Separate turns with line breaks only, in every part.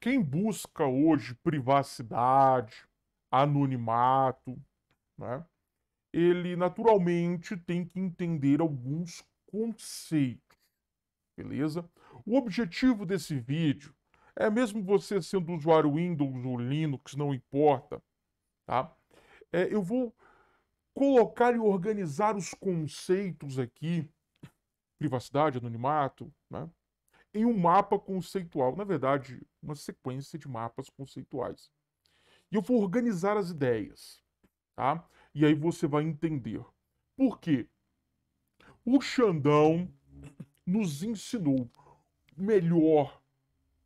Quem busca hoje privacidade, anonimato, né? ele naturalmente tem que entender alguns conceitos, beleza? O objetivo desse vídeo é mesmo você sendo usuário Windows ou Linux, não importa, tá? É, eu vou colocar e organizar os conceitos aqui, privacidade, anonimato, né? em um mapa conceitual. Na verdade, uma sequência de mapas conceituais. E eu vou organizar as ideias, tá? E aí você vai entender. Por quê? O Xandão nos ensinou o melhor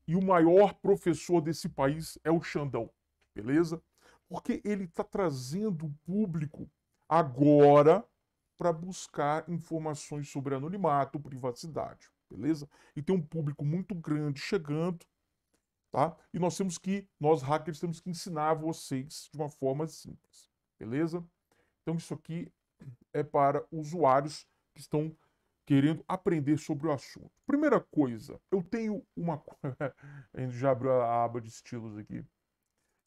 e o maior professor desse país é o Xandão, beleza? Porque ele está trazendo o público agora para buscar informações sobre anonimato, privacidade beleza? E tem um público muito grande chegando, tá? E nós temos que, nós hackers, temos que ensinar vocês de uma forma simples, beleza? Então isso aqui é para usuários que estão querendo aprender sobre o assunto. Primeira coisa, eu tenho uma a gente já abriu a aba de estilos aqui.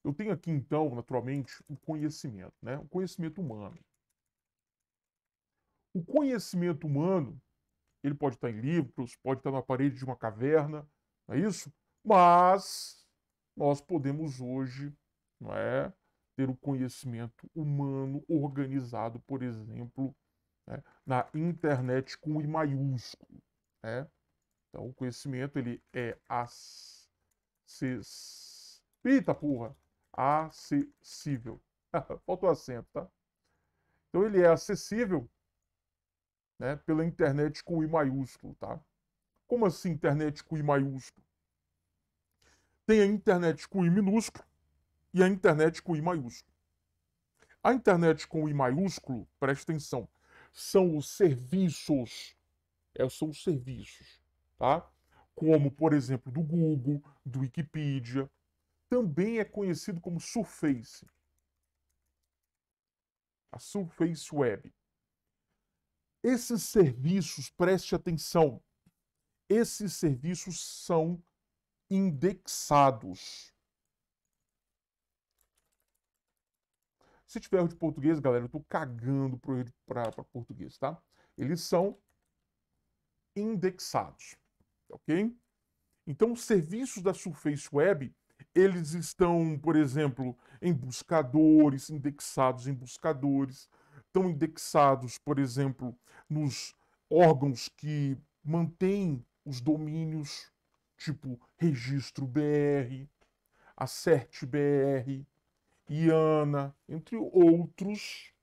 Eu tenho aqui então, naturalmente, o conhecimento, né? O conhecimento humano. O conhecimento humano ele pode estar em livros, pode estar na parede de uma caverna, não é isso? Mas nós podemos hoje, não é, ter o conhecimento humano organizado, por exemplo, né, na internet com I maiúsculo, é. Então, o conhecimento ele é acessível. Eita porra! Acessível. Faltou o acento, tá? Então ele é acessível né, pela internet com I maiúsculo, tá? Como assim internet com I maiúsculo? Tem a internet com I minúsculo e a internet com I maiúsculo. A internet com I maiúsculo, presta atenção, são os serviços. É, são os serviços, tá? Como, por exemplo, do Google, do Wikipedia. Também é conhecido como Surface. A Surface Web. Esses serviços, preste atenção, esses serviços são indexados. Se tiver erro de português, galera, eu tô cagando para português, tá? Eles são indexados, ok? Então, os serviços da Surface Web, eles estão, por exemplo, em buscadores, indexados em buscadores, estão indexados, por exemplo, nos órgãos que mantêm os domínios, tipo Registro BR, Acert BR, IANA, entre outros,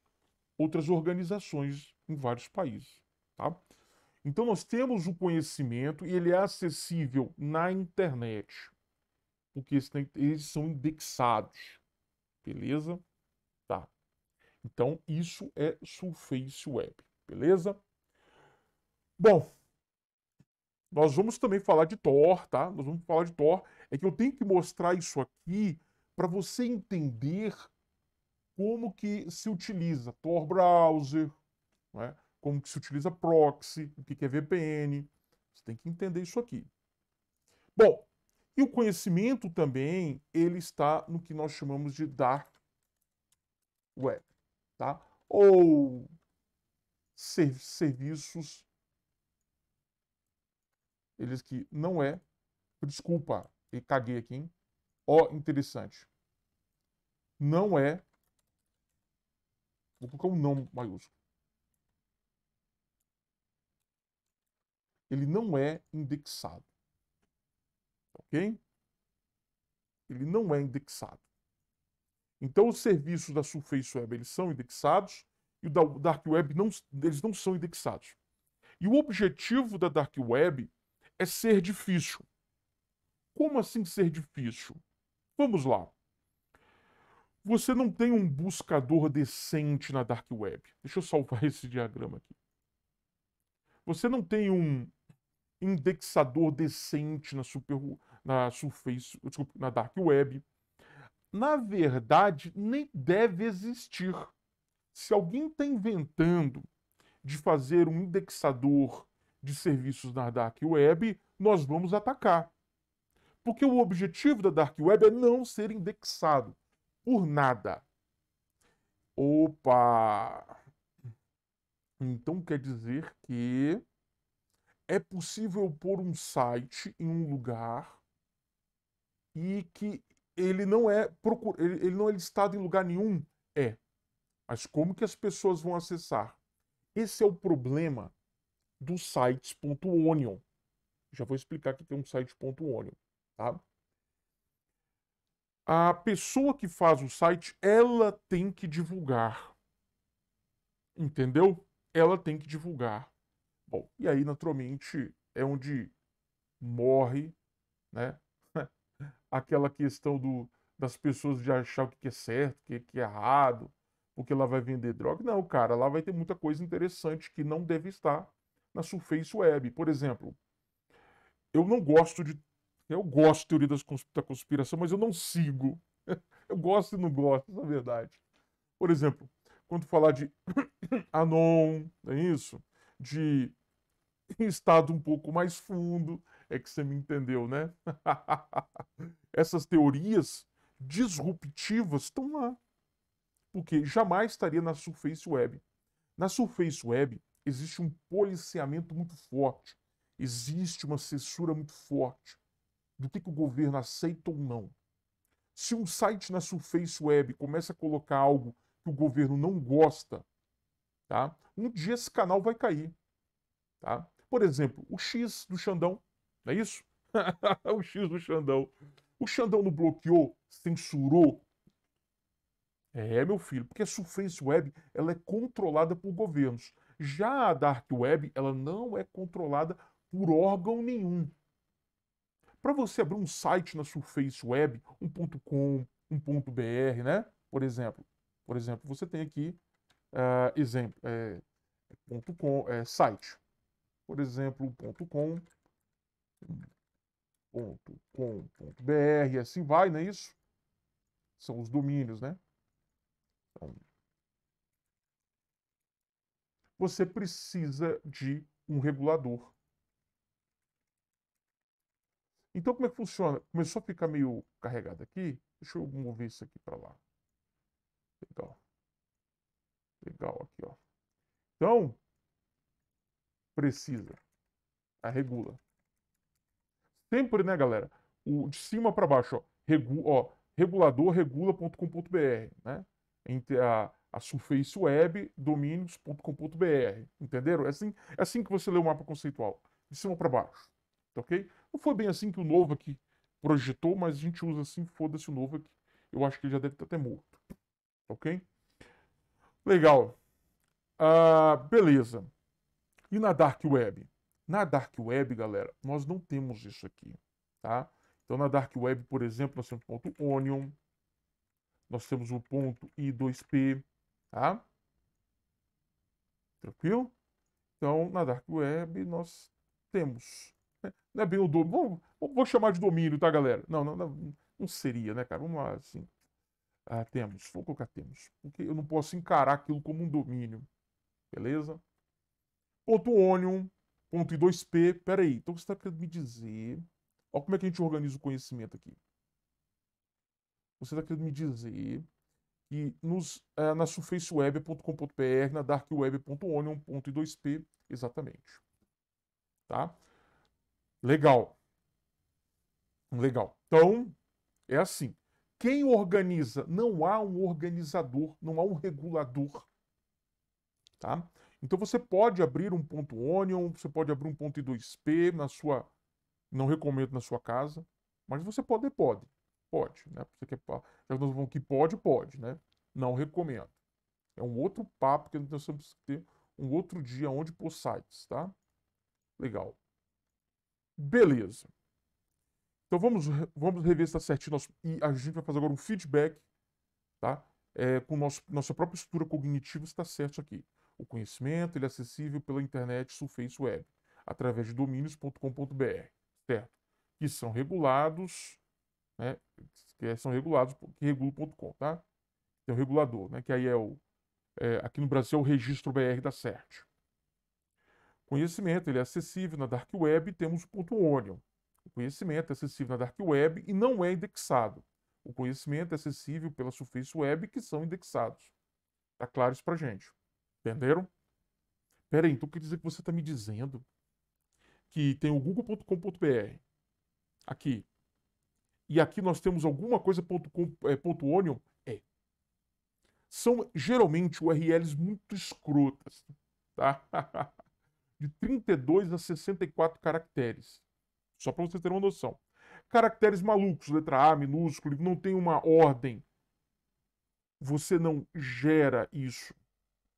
outras organizações em vários países. Tá? Então nós temos o conhecimento e ele é acessível na internet, porque eles são indexados, beleza? Então, isso é Surface Web, beleza? Bom, nós vamos também falar de Tor, tá? Nós vamos falar de Tor. É que eu tenho que mostrar isso aqui para você entender como que se utiliza Tor Browser, né? como que se utiliza proxy, o que é VPN. Você tem que entender isso aqui. Bom, e o conhecimento também, ele está no que nós chamamos de Dark Web tá? Ou ser, serviços eles que não é, desculpa, e caguei aqui, hein? Ó, interessante. Não é Vou colocar um não maiúsculo. Ele não é indexado. Ok? Ele não é indexado. Então, os serviços da Surface Web eles são indexados e o da Dark Web não, eles não são indexados. E o objetivo da Dark Web é ser difícil. Como assim ser difícil? Vamos lá. Você não tem um buscador decente na Dark Web. Deixa eu salvar esse diagrama aqui. Você não tem um indexador decente na, super, na, surface, desculpa, na Dark Web na verdade, nem deve existir. Se alguém está inventando de fazer um indexador de serviços na Dark Web, nós vamos atacar. Porque o objetivo da Dark Web é não ser indexado por nada. Opa! Então quer dizer que é possível pôr um site em um lugar e que ele não é procur... ele, não é listado em lugar nenhum, é. Mas como que as pessoas vão acessar? Esse é o problema do sites.onion. Já vou explicar que tem um site.onion, tá? A pessoa que faz o site, ela tem que divulgar. Entendeu? Ela tem que divulgar. Bom, e aí naturalmente é onde morre, né, aquela questão do, das pessoas de achar o que é certo, o que é errado, porque ela vai vender droga. Não, cara, lá vai ter muita coisa interessante que não deve estar na surface web. Por exemplo, eu não gosto de. Eu gosto de teoria da conspiração, mas eu não sigo. Eu gosto e não gosto, na verdade. Por exemplo, quando falar de Anon, é isso? De estado um pouco mais fundo, é que você me entendeu, né? Essas teorias disruptivas estão lá. Porque jamais estaria na Surface Web. Na Surface Web existe um policiamento muito forte. Existe uma censura muito forte do que, que o governo aceita ou não. Se um site na Surface Web começa a colocar algo que o governo não gosta, tá? um dia esse canal vai cair. Tá? Por exemplo, o X do Xandão não é isso? o X do Xandão. O Xandão não bloqueou, censurou. É, meu filho, porque a Surface Web ela é controlada por governos. Já a Dark Web ela não é controlada por órgão nenhum. Para você abrir um site na Surface Web, um .com, um .br, né? Por exemplo, por exemplo, você tem aqui uh, exemplo, é, é .com, é, site, por exemplo, .com .com.br e assim vai, não é isso? São os domínios, né? Então, você precisa de um regulador. Então, como é que funciona? Começou a ficar meio carregado aqui. Deixa eu mover isso aqui para lá. Legal. Legal, aqui, ó. Então, precisa. A ah, regula. Sempre, né, galera? O, de cima para baixo, ó, regu, ó reguladorregula.com.br, né? Entre a, a surface web, domínios.com.br. Entenderam? É assim, é assim que você lê o mapa conceitual, de cima para baixo. Tá ok? Não foi bem assim que o novo aqui projetou, mas a gente usa assim, foda-se o novo aqui. Eu acho que ele já deve estar tá até morto. Tá ok? Legal. Ah, beleza. E na Dark Web? Na Dark Web, galera, nós não temos isso aqui, tá? Então, na Dark Web, por exemplo, nós temos o ponto .onion, nós temos o ponto .i2p, tá? Tranquilo? Então, na Dark Web, nós temos... Né? Não é bem o domínio... Vou, vou, chamar de domínio, tá, galera? Não, não, não, não seria, né, cara? Vamos lá, assim... Ah, temos, vou colocar temos, porque eu não posso encarar aquilo como um domínio, beleza? Ponto .onion, ponto e 2p. Peraí, então você está querendo me dizer... Olha como é que a gente organiza o conhecimento aqui. Você está querendo me dizer que nos, é, na surfaceweb.com.br, na 2 p exatamente. Tá? Legal. Legal. Então, é assim. Quem organiza? Não há um organizador, não há um regulador tá? Então você pode abrir um ponto Onion, você pode abrir um ponto I2P na sua, não recomendo na sua casa, mas você pode, pode, pode, né? Você quer, já que nós vamos que pode, pode, né? Não recomendo. É um outro papo que nós temos que ter um outro dia onde pôr sites, tá? Legal. Beleza. Então vamos, vamos rever se está certinho nosso, e a gente vai fazer agora um feedback, tá? É, com nosso, nossa própria estrutura cognitiva está certo aqui. O conhecimento ele é acessível pela internet Surface Web, através de domínios.com.br, certo? Que são regulados, né? Que são regulados, que regula.com, tá? Tem o regulador, né? Que aí é o. É, aqui no Brasil é o registro BR da CERT. Conhecimento ele é acessível na Dark Web e temos o ponto Onion. O conhecimento é acessível na Dark Web e não é indexado. O conhecimento é acessível pela Surface Web que são indexados. Tá claro isso pra gente. Entenderam? Pera aí, então quer dizer que você está me dizendo que tem o google.com.br aqui. E aqui nós temos alguma coisa.com.onion? É, onion? é. São geralmente URLs muito escrotas, tá? De 32 a 64 caracteres. Só para vocês terem uma noção. Caracteres malucos, letra A, minúsculo, não tem uma ordem. Você não gera isso.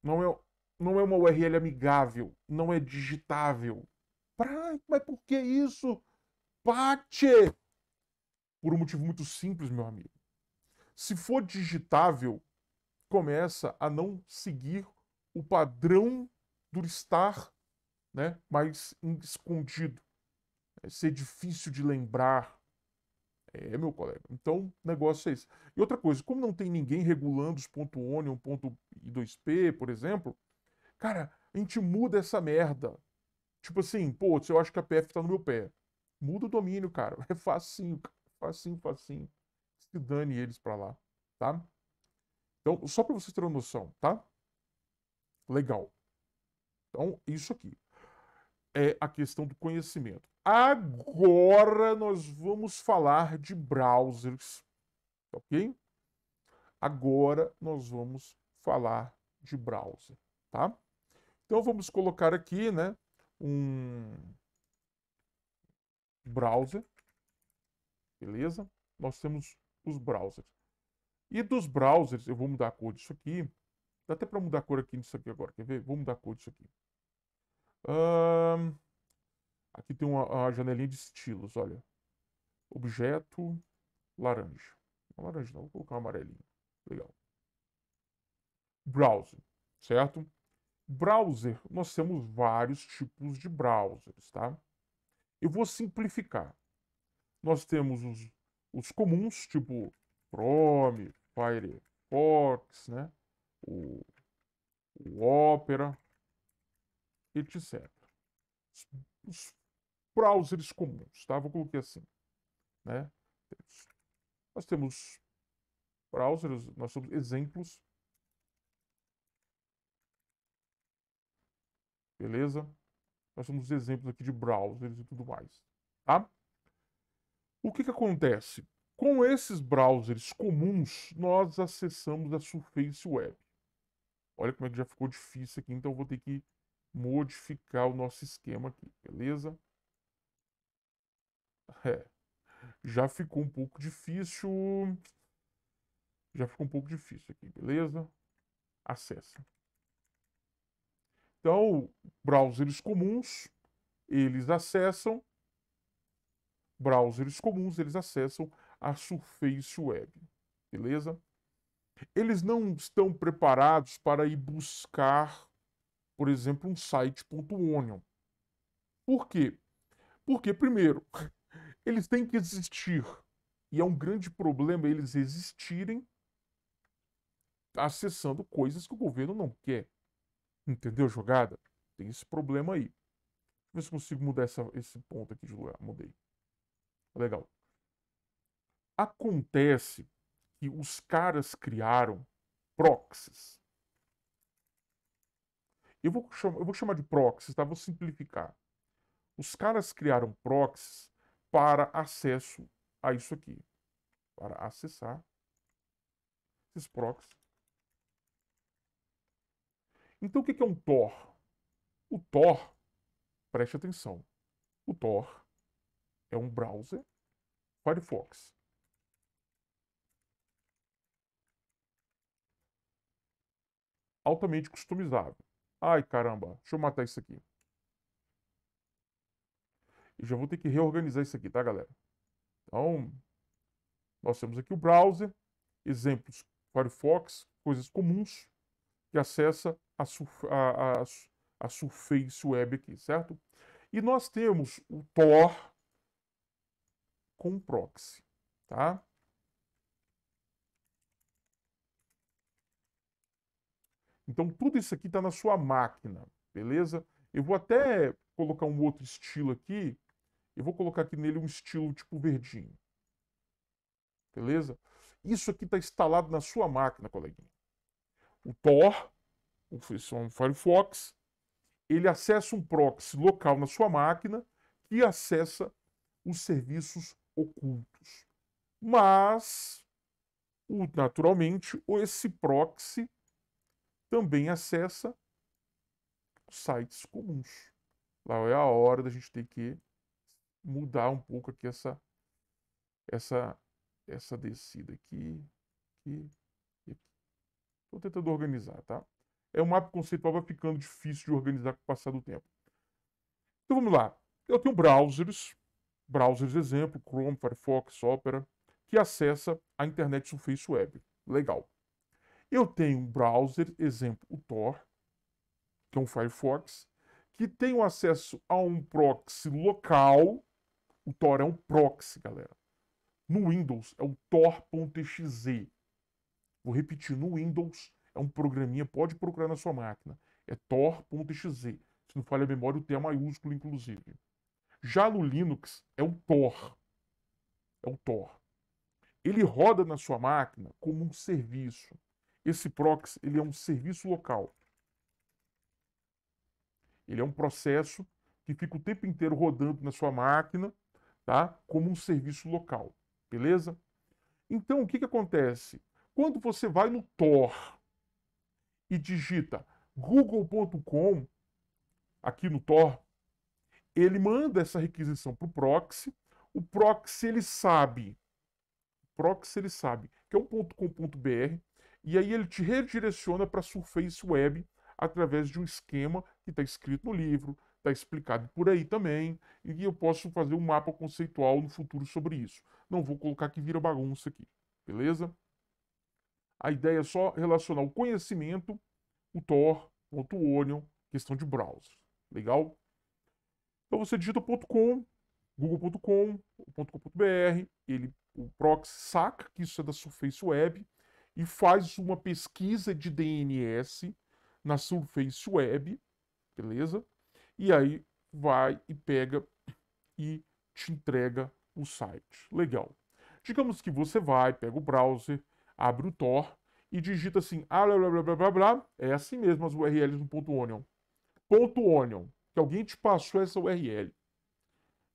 Não é, não é uma URL amigável, não é digitável. Pra, mas por que isso? Pache! Por um motivo muito simples, meu amigo. Se for digitável, começa a não seguir o padrão do estar né, mais escondido. É ser difícil de lembrar, é, é, meu colega. Então, negócio é esse. E outra coisa, como não tem ninguém regulando os ponto .onion, ponto .i2p, por exemplo, cara, a gente muda essa merda. Tipo assim, pô, eu acho que a PF tá no meu pé. Muda o domínio, cara. É facinho, facinho, facinho. Se dane eles pra lá, tá? Então, só pra vocês terem uma noção, tá? Legal. Então, isso aqui é a questão do conhecimento. Agora nós vamos falar de browsers, ok? Agora nós vamos falar de browser, tá? Então vamos colocar aqui, né, um browser, beleza? Nós temos os browsers. E dos browsers, eu vou mudar a cor disso aqui. Dá até para mudar a cor aqui nisso aqui agora, quer ver? Vou mudar a cor disso aqui. Um, aqui tem uma, janelinha de estilos, olha. Objeto, laranja. Não laranja não, vou colocar um amarelinho. Legal. Browser, certo? Browser, nós temos vários tipos de browsers, tá? Eu vou simplificar. Nós temos os, os comuns, tipo Chrome, Firefox, né? O, o Opera, etc. Os, os browsers comuns, tá? Vou colocar assim, né? Nós temos browsers, nós temos exemplos. Beleza? Nós temos exemplos aqui de browsers e tudo mais, tá? O que que acontece? Com esses browsers comuns, nós acessamos a Surface Web. Olha como é que já ficou difícil aqui, então eu vou ter que modificar o nosso esquema aqui, beleza? É, já ficou um pouco difícil. Já ficou um pouco difícil aqui, beleza? Acesse. Então, browsers comuns, eles acessam. Browsers comuns, eles acessam a Surface Web, beleza? Eles não estão preparados para ir buscar por exemplo, um site.onion. Por quê? Porque, primeiro, eles têm que existir. E é um grande problema eles existirem acessando coisas que o governo não quer. Entendeu, jogada? Tem esse problema aí. Deixa eu ver se consigo mudar essa, esse ponto aqui de lugar. Mudei. Legal. Acontece que os caras criaram proxies. Eu vou, chamar, eu vou chamar de proxies, tá? Vou simplificar. Os caras criaram proxies para acesso a isso aqui. Para acessar esses proxies. Então, o que é um Tor? O Tor, preste atenção, o Tor é um browser Firefox. Altamente customizável. Ai, caramba, deixa eu matar isso aqui. E já vou ter que reorganizar isso aqui, tá, galera? Então, nós temos aqui o browser, exemplos Firefox, coisas comuns, que acessa a, surf, a, a, a Surface Web aqui, certo? E nós temos o Tor com proxy, tá? Então tudo isso aqui está na sua máquina, beleza? Eu vou até colocar um outro estilo aqui. Eu vou colocar aqui nele um estilo tipo verdinho. Beleza? Isso aqui está instalado na sua máquina, coleguinha. O Tor, o Firefox, ele acessa um proxy local na sua máquina que acessa os serviços ocultos. Mas, naturalmente, esse proxy também acessa sites comuns. Lá é a hora da gente ter que mudar um pouco aqui essa essa essa descida aqui, Estou tentando organizar, tá? É um mapa conceitual, vai ficando difícil de organizar com o passar do tempo. Então vamos lá. Eu tenho browsers, browsers exemplo, Chrome, Firefox, Opera, que acessa a internet surface web. Legal. Eu tenho um browser, exemplo, o Tor, que é um Firefox, que tem acesso a um proxy local. O Tor é um proxy, galera. No Windows é o tor.exe. Vou repetir, no Windows é um programinha, pode procurar na sua máquina. É tor.exe. Se não falha a memória, o T é maiúsculo, inclusive. Já no Linux é o Tor. É o Tor. Ele roda na sua máquina como um serviço. Esse proxy ele é um serviço local. Ele é um processo que fica o tempo inteiro rodando na sua máquina, tá? Como um serviço local, beleza? Então, o que, que acontece? Quando você vai no Tor e digita google.com aqui no Tor, ele manda essa requisição para o proxy. O proxy ele sabe, proxy ele sabe que é um .com.br e aí ele te redireciona para a Surface Web através de um esquema que está escrito no livro, está explicado por aí também, e eu posso fazer um mapa conceitual no futuro sobre isso. Não vou colocar que vira bagunça aqui, beleza? A ideia é só relacionar o conhecimento, o Tor, ponto .onion, questão de browser. Legal? Então você digita .com, google.com, .com.br, ele, o proxy saca que isso é da Surface Web, e faz uma pesquisa de DNS na Surface Web, beleza? E aí vai e pega e te entrega o site. Legal. Digamos que você vai, pega o browser, abre o Tor e digita assim, ah, blá, blá, blá, blá, blá, é assim mesmo as URLs no ponto .onion. Ponto .onion, que alguém te passou essa URL.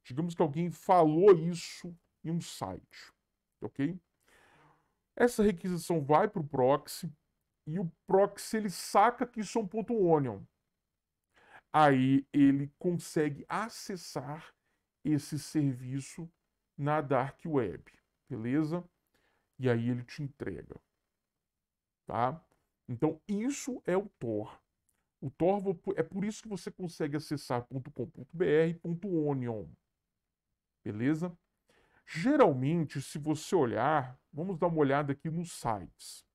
Digamos que alguém falou isso em um site, ok? Essa requisição vai para o proxy e o proxy ele saca que isso é um ponto onion. Aí ele consegue acessar esse serviço na dark web, beleza? E aí ele te entrega, tá? Então isso é o Tor. O Tor é por isso que você consegue acessar .com.br, .onion, beleza? Geralmente, se você olhar, vamos dar uma olhada aqui nos sites.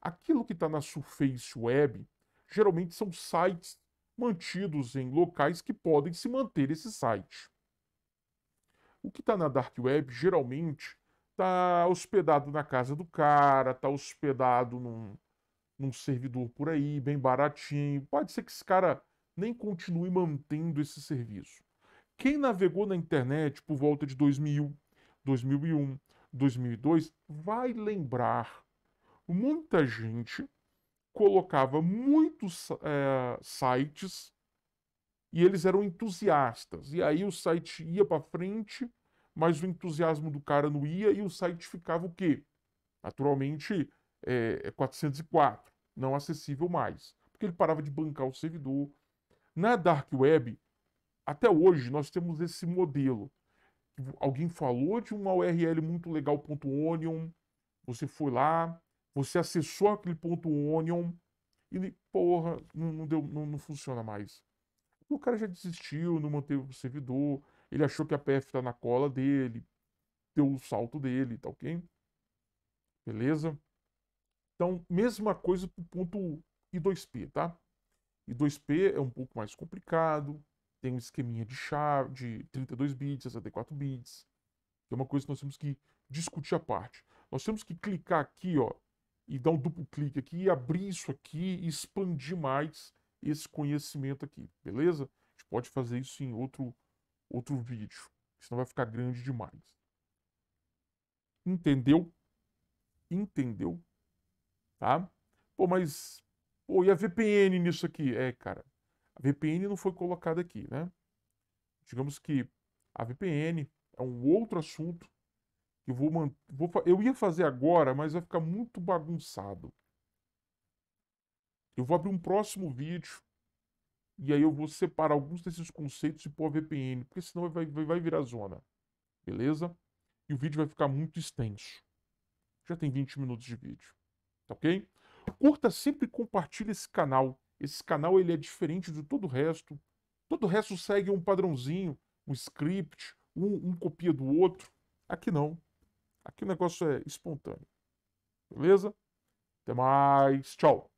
Aquilo que está na surface web, geralmente são sites mantidos em locais que podem se manter esse site. O que está na dark web, geralmente, está hospedado na casa do cara, está hospedado num, num servidor por aí, bem baratinho. Pode ser que esse cara nem continue mantendo esse serviço. Quem navegou na internet por volta de 2000, 2001, 2002, vai lembrar. Muita gente colocava muitos é, sites e eles eram entusiastas. E aí o site ia para frente, mas o entusiasmo do cara não ia e o site ficava o quê? Naturalmente, eh, é, 404, não acessível mais. Porque ele parava de bancar o servidor. Na Dark Web, até hoje, nós temos esse modelo alguém falou de uma URL muito legal, ponto .onion, você foi lá, você acessou aquele ponto .onion e, porra, não, não deu, não, não, funciona mais. O cara já desistiu, não manteve o servidor, ele achou que a PF está na cola dele, deu o salto dele, tá ok? Beleza? Então, mesma coisa para o ponto I2P, tá? I2P é um pouco mais complicado, tem um esqueminha de chave, de 32 bits, 64 bits, é uma coisa que nós temos que discutir à parte. Nós temos que clicar aqui, ó, e dar um duplo clique aqui, e abrir isso aqui, e expandir mais esse conhecimento aqui, beleza? A gente pode fazer isso em outro, outro vídeo, senão vai ficar grande demais. Entendeu? Entendeu? Tá? Pô, mas... Pô, e a VPN nisso aqui? É, cara, VPN não foi colocada aqui, né? Digamos que a VPN é um outro assunto que eu vou, man... vou eu ia fazer agora, mas vai ficar muito bagunçado. Eu vou abrir um próximo vídeo e aí eu vou separar alguns desses conceitos e pôr a VPN, porque senão vai, vai, vai virar zona. Beleza? E o vídeo vai ficar muito extenso. Já tem 20 minutos de vídeo. Tá ok? Curta sempre e compartilha esse canal. Esse canal ele é diferente de todo o resto. Todo o resto segue um padrãozinho, um script, um, um copia do outro. Aqui não. Aqui o negócio é espontâneo. Beleza? Até mais. Tchau.